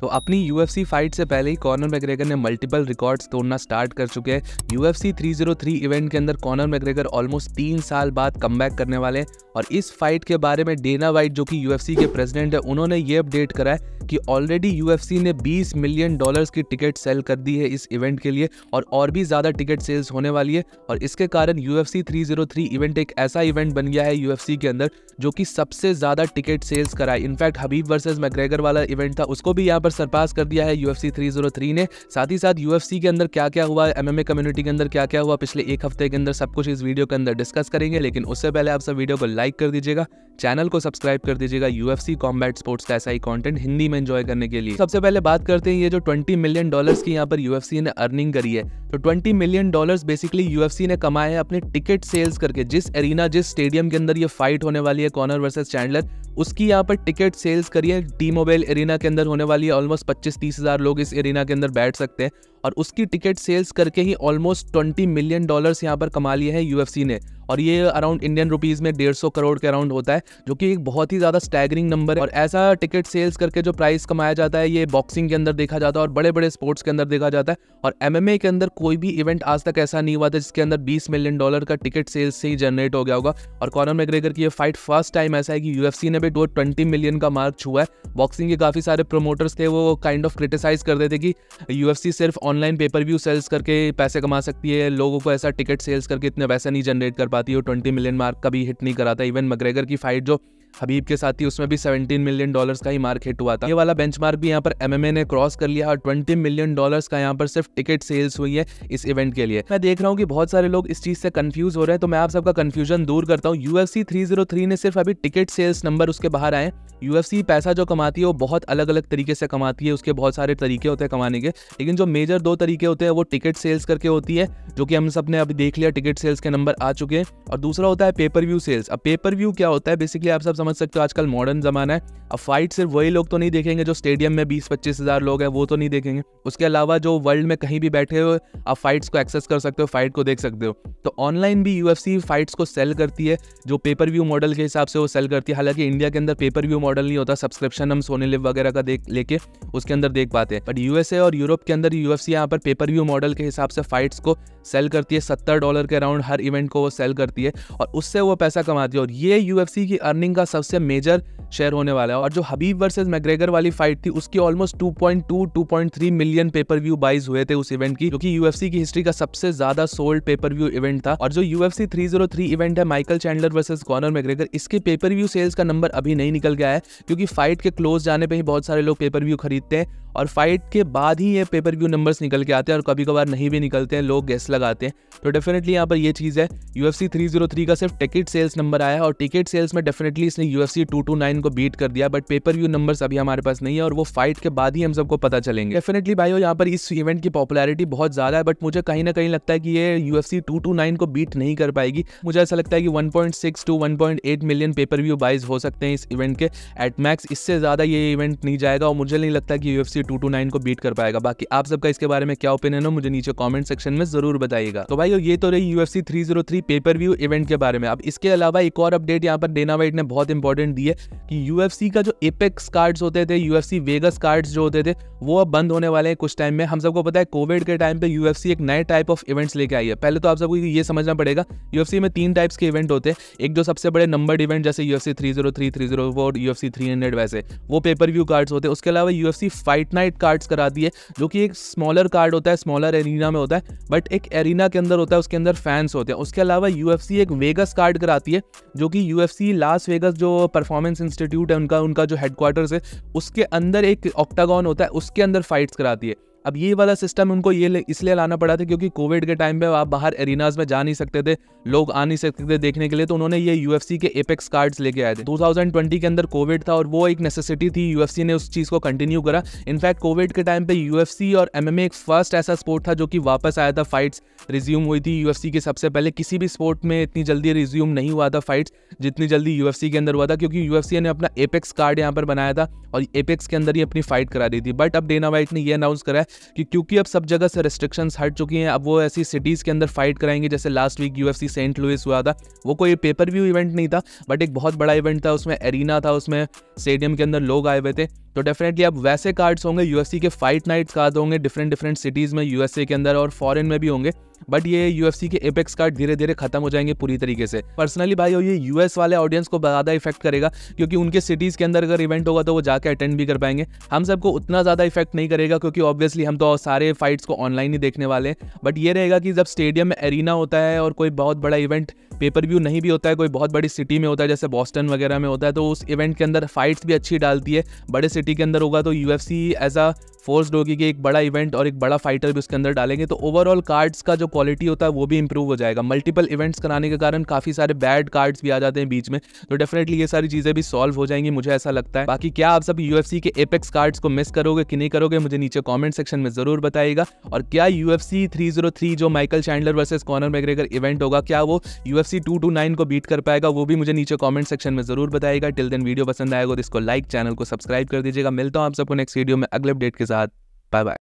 तो अपनी you fight से पहले ही कॉर्नर मैग्रेगर ने मल्टीपल रिकॉर्ड्स तोड़ना स्टार्ट कर चुके हैं यू 303 इवेंट के अंदर कॉर्नर मैग्रेगर ऑलमोस्ट तीन साल बाद कम करने वाले हैं और इस फाइट के बारे में डेना वाइट जो कि यू के प्रेसिडेंट है उन्होंने ये अपडेट करा है कि ऑलरेडी यू ने 20 मिलियन डॉलर्स की टिकट सेल कर दी है इस इवेंट के लिए और और भी ज़्यादा टिकट सेल्स होने वाली है और इसके कारण यू थ्री इवेंट एक ऐसा इवेंट बन गया है यू के अंदर जो कि सबसे ज़्यादा टिकट सेल्स कराए इनफैक्ट हबीब वर्सेज मैग्रेगर वाला इवेंट था उसको भी यहाँ पर सरपास कर दिया है यू एफ oh ने साथ ही साथ यू के अंदर क्या क्या हुआ एम कम्युनिटी के अंदर क्या क्या हुआ पिछले एक हफ्ते के अंदर सब कुछ इस वीडियो के अंदर डिस्कस करेंगे लेकिन उससे पहले आप सब वीडियो को लाइक कर दीजिएगा चैनल को सब्सक्राइब कर दीजिएगा यू एफ स्पोर्ट्स का ऐसा ही कॉन्टेंट हिंदी में एंजॉय करने के लिए सबसे पहले बात करते हैं ये जो ट्वेंटी मिलियन डॉलर की यहाँ पर यू ने अर्निंग करी है तो twenty million dollar basically U ने कमाए अपने टिकट सेल्स करके जिस एरिना जिस स्टेडियम के अंदर ये फाइट होने वाली है कॉनर वर्सेज चैंडलर उसकी यहाँ पर टिकट सेल्स करिए टी मोबाइल एरिना के अंदर होने वाली है ऑलमोस्ट पच्चीस तीस हज़ार लोग इस एरिना के अंदर बैठ सकते हैं और उसकी टिकट सेल्स करके ही ऑलमोस्ट ट्वेंटी मिलियन डॉलर्स यहाँ पर कमा लिए हैं यूएफसी ने और ये अराउंड इंडियन रुपीज़ में डेढ़ सौ करोड़ के अराउंड होता है जो कि एक बहुत ही ज़्यादा स्टैगरिंग नंबर है और ऐसा टिकट सेल्स करके जो प्राइस कमाया जाता है ये बॉक्सिंग के अंदर देखा जाता है और बड़े बड़े स्पोर्ट्स के अंदर देखा जाता है और एम के अंदर कोई भी इवेंट आज तक ऐसा नहीं हुआ था जिसके अंदर बीस मिलियन डॉलर का टिकट सेल्स से ही जनरेट हो गया होगा और कॉनर मेग्रेगर की ये फाइट फर्स्ट टाइम ऐसा है कि यूएफसी ने भी डोर ट्वेंटी मिलियन का मार्क छुआ है बॉक्सिंग के काफ़ी सारे प्रोमोटर्स थे वो काइंड ऑफ क्रिटिसाइज करते थे कि यूएफसी सिर्फ ऑनलाइन पेपर व्यू सेल्स करके पैसे कमा सकती है लोगों को ऐसा टिकट सेल्स करके इतने पैसा नहीं जनरेट कर पाती है ट्वेंटी मिलियन मार्क कभी हिट नहीं कराता इवन मगरेगर की फाइट जो हबीब के साथ ही उसमें भी 17 मिलियन डॉलर्स का ही मार्क हिट हुआ था ये वाला बेंचमार्क भी यहाँ पर एमएमए ने क्रॉस कर लिया और 20 मिलियन डॉलर्स का यहाँ पर सिर्फ टिकट सेल्स हुई है इस इवेंट के लिए मैं देख रहा हूँ कि बहुत सारे लोग इस चीज से कंफ्यूज हो रहे हैं तो मैं आप सबका कंफ्यूजन दूर करता हूँ यूएफसी एफ oh ने सिर्फ अभी टिकट सेल्स नंबर उसके बाहर आए यूएफसी पैसा जो कमाती है वो बहुत अलग अलग तरीके से कमाती है उसके बहुत सारे तरीके होते हैं कमाने के लेकिन जो मेजर दो तरीके होते हैं वो टिकट सेल्स करके होती है जो कि हम सब ने अभी देख लिया टिकट सेल्स के नंबर आ चुके हैं और दूसरा होता है पेपर व्यू सेल्स अब पेपर व्यू क्या होता है बेसिकली आप सब समझ सकते हो आजकल मॉडर्न ज़माना है अब फाइट सिर्फ वही लोग तो नहीं देखेंगे जो स्टेडियम में बीस पच्चीस हज़ार लोग हैं वो तो नहीं देखेंगे उसके अलावा जो वर्ल्ड में कहीं भी बैठे हो आप फाइट्स को एक्सेस कर सकते हो फाइट को देख सकते हो तो ऑनलाइन भी यू फाइट्स को सेल करती है जो पेपर व्यू मॉडल के हिसाब से वो सेल करती है हालांकि इंडिया के अंदर पेपर व्यू मॉडल नहीं होता सब्सक्रिप्शन हम सोने लिव वगैरह का देख लेके उसके अंदर देख पाते हैं बट यूएसए और यूरोप के अंदर यूएफसी यहाँ पर पेपर व्यू मॉडल के हिसाब से फाइट्स को सेल करती है सत्तर डॉलर के अराउंड हर इवेंट को वो सेल करती है और उससे वो पैसा कमाती है और ये यू की अर्निंग का सबसे मेजर शेयर होने वाला है और जो हबीब वर्सेज मैग्रेगर वाली फाइट थी उसकी almost 2.2 2.3 million pay per view buys हुए थे उस इवेंट की जो कि यूएफसी की हिस्ट्री का सबसे ज्यादा सोल्ड पेपर व्यू इवेंट था और जो यूएफसी 303 इवेंट है Michael Chandler versus Conor McGregor इसके पेपर व्यू सेल्स का नंबर अभी नहीं निकल गया है क्योंकि फाइट के क्लोज जाने पर ही बहुत सारे लोग पेपर व्यू खरीदते हैं और फाइट के बाद ही ये पेपर व्यू नंबर्स निकल के आते हैं और कभी कभार नहीं भी निकलते हैं लोग गैसला लगाते हैं तो डेफिनेटली यहाँ पर ये चीज़ है यू एफ oh का सिर्फ टिकट सेल्स नंबर आया और टिकट सेल्स में डेफिनेटली इसने यू एफ को बीट कर दिया बट पेपर व्यू नंबर्स अभी हमारे पास नहीं है और वो फाइट के बाद ही हम सबको पता चलेंगे डेफिनेटली भाई यहाँ पर इस इवेंट की पॉपुलरिटी बहुत ज़्यादा है बट मुझे कहीं ना कहीं लगता है कि ये यू एफ को बीट नहीं कर पाएगी मुझे ऐसा लगता है कि 1.6 to 1.8 million pay per view buys हो सकते हैं इस इवेंट के एट मैक्स इससे ज़्यादा ये इवेंट नहीं जाएगा और मुझे नहीं लगता कि यू एफ को बीट कर पाएगा बाकी आप सबका इसके बारे में क्या ओपिनियन हो मुझे नीचे कॉमेंट सेक्शन में ज़रूर बताइएगा तो भाई ये तो रही यूएफसी 303 पेपर व्यू इवेंट के बारे में अब इसके अलावा एक और अपडेट यहाँ पर डेना वाइट ने बहुत इंपॉर्टेंट दी है कि यूएफसी का जो एपेक्स कार्ड्स होते थे यूएफसी वेगस कार्ड्स जो होते थे वो अब बंद होने वाले हैं कुछ टाइम में हम सबको पता है कोविड के टाइम पे यूएफसी एक नए टाइप ऑफ इवेंट्स लेके आई है पहले तो आप सबको ये समझना पड़ेगा यूएफसी में तीन टाइप्स के इवेंट होते हैं एक जो सबसे बड़े नंबर इवेंट जैसे यूएफसी 303 304 यूएफसी हंड्रेड वैसे वो पेपर व्यू कार्ड्स होते हैं उसके अलावा यूएफसी फाइट नाइट कार्ड्स करा दी है जो कि एक स्मॉलर कार्ड होता है स्मॉलर एरिया में होता है बट एक एरिना के अंदर होता है उसके अंदर फैंस होते हैं उसके अलावा यू एक वेगस कार्ड कराती है जो कि यू लास वेगस जो परफॉर्मेंस इंस्टीट्यूट है उनका उनका जो हेडक्वार्टर्स है उसके अंदर एक ऑक्टागॉन होता है उसके अंदर फाइट्स कराती है अब ये वाला सिस्टम उनको ये इसलिए लाना पड़ा था क्योंकि कोविड के टाइम पे आप बाहर एरिनाज में जा नहीं सकते थे लोग आ नहीं सकते थे देखने के लिए तो उन्होंने ये यू के एपेक्स कार्ड्स लेके आए थे टू के अंदर कोविड था और वो एक नेसेसिटी थी यू ने उस चीज़ को कंटिन्यू करा इनफैक्ट कोविड के टाइम पे यू और एम एक फर्स्ट ऐसा स्पोर्ट था जो कि वापस आया था फाइट्स रिज्यूम हुई थी यू के सबसे पहले किसी भी स्पोर्ट में इतनी जल्दी रिज्यूम नहीं हुआ था फाइट्स जितनी जल्दी यू के अंदर हुआ था क्योंकि यू ने अपना एपेक्स कार्ड यहाँ पर बनाया था और एपेक्स के अंदर ही अपनी फाइट करा दी थी बट अब डेना वाइट ने यह अनाउंस करा है कि क्योंकि अब सब जगह से रेस्ट्रिक्शंस हट चुकी हैं अब वो ऐसी सिटीज़ के अंदर फाइट कराएंगे जैसे last week U Saint Louis हुआ था वो कोई पेपर व्यू इवेंट नहीं था बट एक बहुत बड़ा इवेंट था उसमें एरिना था उसमें स्टेडियम के अंदर लोग आए हुए थे तो डेफिनेटली अब वैसे कार्ड्स होंगे यूएससी के फाइट नाइट कार्ड होंगे डिफरेंट डिफरेंट सिटीज़ में यूएसए के अंदर और फॉरन में भी होंगे बट ये यूएफसी के एपेक्स कार्ड धीरे धीरे खत्म हो जाएंगे पूरी तरीके से पर्सनली भाई ये यूएस वाले ऑडियंस को ज़्यादा इफेक्ट करेगा क्योंकि उनके सिटीज़ के अंदर अगर इवेंट होगा तो वो जाकर अटेंड भी कर पाएंगे हम सबको उतना ज़्यादा इफेक्ट नहीं करेगा क्योंकि ऑब्वियसली हम तो सारे फाइट्स को ऑनलाइन ही देखने वाले हैं बट ये रहेगा कि जब स्टेडियम में एरिना होता है और कोई बहुत बड़ा इवेंट पेपर व्यू नहीं भी होता है कोई बहुत बड़ी सिटी में होता है जैसे बॉस्टन वगैरह में होता है तो उस इवेंट के अंदर फाइट्स भी अच्छी डालती है बड़े सिटी के अंदर होगा तो यू एज अ फोर्स्ड होगी कि एक बड़ा इवेंट और एक बड़ा फाइटर भी उसके अंदर डालेंगे तो ओवरऑल कार्ड्स का जो क्वालिटी होता है वो भी इंप्रूव हो जाएगा मल्टीपल इवेंट्स कराने के कारण काफ़ी सारे बैड कार्ड्स भी आ जाते हैं बीच में तो डेफिनेटली ये सारी चीज़ें भी सॉल्व हो जाएंगी मुझे ऐसा लगता है बाकी क्या आप सब यू के एपेक्स कार्ड्स को मिस करोगे कि नहीं करोगे मुझे नीचे कॉमेंट सेक्शन में ज़रूर बताएगा और क्या यू एफ जो Michael Chandler versus Conor McGregor event होगा क्या वो U F C two two nine को बीट कर पाएगा वो भी मुझे नीचे कॉमेंट सेक्शन में जरूर बताएगा टिल दिन वीडियो पसंद आएगा तो इसको लाइक चैनल को सब्सक्राइब कर दीजिएगा मिलता हूँ आप सबको नेक्स्ट वीडियो में अगले अपडेट के साथ बाय बाय